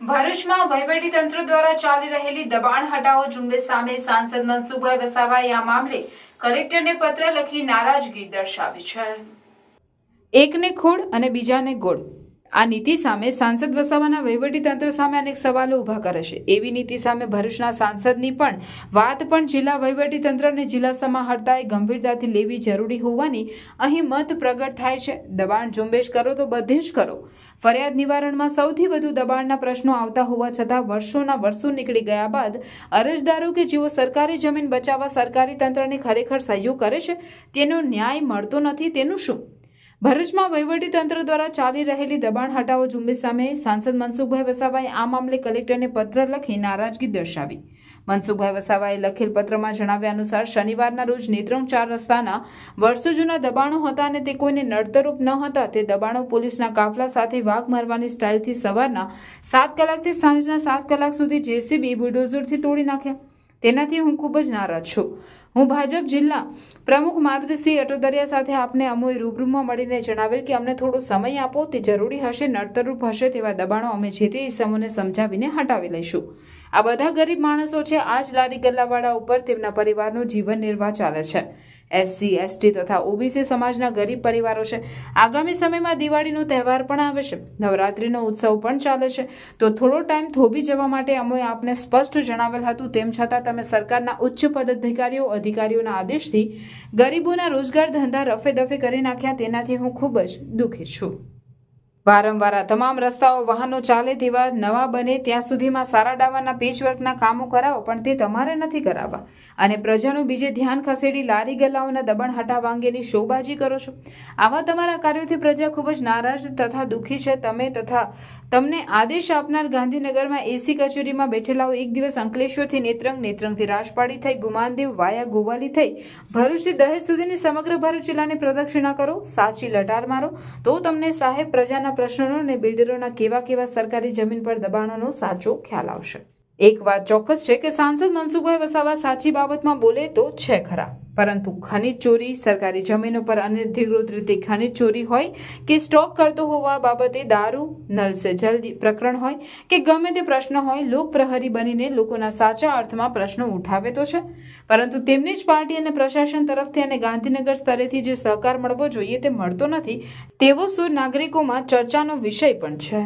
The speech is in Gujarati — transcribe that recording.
ભરૂચમાં તંત્ર દ્વારા ચાલી રહેલી દબાણ હટાવો ઝુંબેશ સામે સાંસદ મનસુખભાઈ વસાવાએ આ મામલે કલેક્ટરને પત્ર લખી નારાજગી દર્શાવી છે એકને ખોડ અને બીજાને ગોળ આ નીતિ સામે સાંસદ વસાવાના વહીવટીતંત્ર સામે અનેક સવાલો ઊભા કરે છે એવી નીતિ સામે ભરૂચના સાંસદની પણ વાત પણ જિલ્લા વહીવટીતંત્ર અને જિલ્લા સમાહર્તાએ ગંભીરતાથી લેવી જરૂરી હોવાની અહીં મત પ્રગટ થાય છે દબાણ ઝુંબેશ કરો તો બધે જ કરો ફરિયાદ નિવારણમાં સૌથી વધુ દબાણના પ્રશ્નો આવતા હોવા છતાં વર્ષોના વર્ષો નીકળી ગયા બાદ અરજદારો કે જેઓ સરકારી જમીન બચાવવા સરકારી તંત્રને ખરેખર સહયોગ કરે છે તેનો ન્યાય મળતો નથી તેનું શું ભરૂચમાં વહીવટીતંત્ર દ્વારા ચાલી રહેલી દબાણ હટાવો ઝુંબેશ સામે સાંસદ મનસુખભાઈ વસાવાએ આ મામલે કલેક્ટરને પત્ર લખી નારાજગી દર્શાવી મનસુખભાઈ વસાવાએ લખેલ પત્રમાં જણાવ્યા અનુસાર શનિવારના રોજ નેત્રંગ ચાર રસ્તાના વર્ષો જૂના દબાણો હતા અને તે કોઈને નડતરૂપ ન હતા તે દબાણો પોલીસના કાફલા સાથે વાઘ મારવાની સ્ટાઇલથી સવારના સાત કલાકથી સાંજના સાત કલાક સુધી જેસીબી બુલડોઝરથી તોડી નાખ્યા તેનાથી હું ખૂબ જ નારાજ છું હું ભાજપ જિલ્લા પ્રમુખ મારુતિસિંહ અટોદરિયા સાથે આપને અમોએ રૂબરૂમાં મળીને જણાવેલ કે અમને થોડો સમય આપો તે જરૂરી હશે નડતરૂપ હશે તેવા દબાણો અમે જે તે ઇસમોને સમજાવીને હટાવી લઈશું આ બધા ગરીબ માણસો છે આ જ લારી ગલ્લાવાળા ઉપર તેમના પરિવારનું જીવન નિર્વાહ ચાલે છે એસસી એસટી તથા ઓબીસી સમાજના ગરીબ પરિવારો છે આગામી સમયમાં દિવાળીનો તહેવાર પણ આવે છે નવરાત્રિનો ઉત્સવ પણ ચાલે છે તો થોડો ટાઈમ થોભી જવા માટે અમોએ આપને સ્પષ્ટ જણાવેલ હતું તેમ છતાં તમે સરકારના ઉચ્ચ પદાધિકારીઓ અધિકારીઓના આદેશથી ગરીબોના રોજગાર ધંધા રફે દફે કરી નાખ્યા તેનાથી હું ખૂબ જ દુઃખી છું વારંવાર તમામ રસ્તાઓ વાહનો ચાલે તેવા નવા બને ત્યાં સુધીમાં સારા ડાવાના પેચવર્કના કામો કરાવો પણ તે તમારે નથી કરાવવા અને પ્રજાનું બીજે ધ્યાન ખસેડી લારી ગલાઓના દબાણ હટાવવા અંગેની શોબાજી કરો છો આવા તમારા કાર્યોથી પ્રજા ખૂબ જ નારાજ તથા દુઃખી છે તમે તથા તમને આદેશ આપનાર ગાંધીનગરમાં એસી કચેરીમાં બેઠેલાઓ એક દિવસ અંકલેશ્વરથી નેત્રંગ નેત્રંગથી રાજપાડી થઈ ગુમાનદેવ વાયા ગોવાલી થઈ ભરૂચથી દહેજ સુધીની સમગ્ર ભરૂચ જિલ્લાની પ્રદક્ષિણા કરો સાચી લટાર મારો તો તમને સાહેબ પ્રજાના પ્રશ્નો અને બિલ્ડરોના કેવા કેવા સરકારી જમીન પર દબાણોનો સાચો ખ્યાલ આવશે એક વાત ચોક્કસ છે કે સાંસદ મનસુખભાઈ વસાવા સાચી બાબતમાં બોલે તો છે ખરા પરંતુ ખનીજ ચોરી સરકારી જમીનો પર અનધિકૃત રીતે ખનીજ ચોરી હોય કે સ્ટોક કરતો હોવા બાબતે દારૂ નલ સે જલ્દી પ્રકરણ હોય કે ગમે તે પ્રશ્ન હોય લોકપ્રહરી બનીને લોકોના સાચા અર્થમાં પ્રશ્નો ઉઠાવે તો છે પરંતુ તેમની જ પાર્ટી અને પ્રશાસન તરફથી અને ગાંધીનગર સ્તરેથી જે સહકાર મળવો જોઈએ તે મળતો નથી તેવો સુર નાગરિકોમાં ચર્ચાનો વિષય પણ છે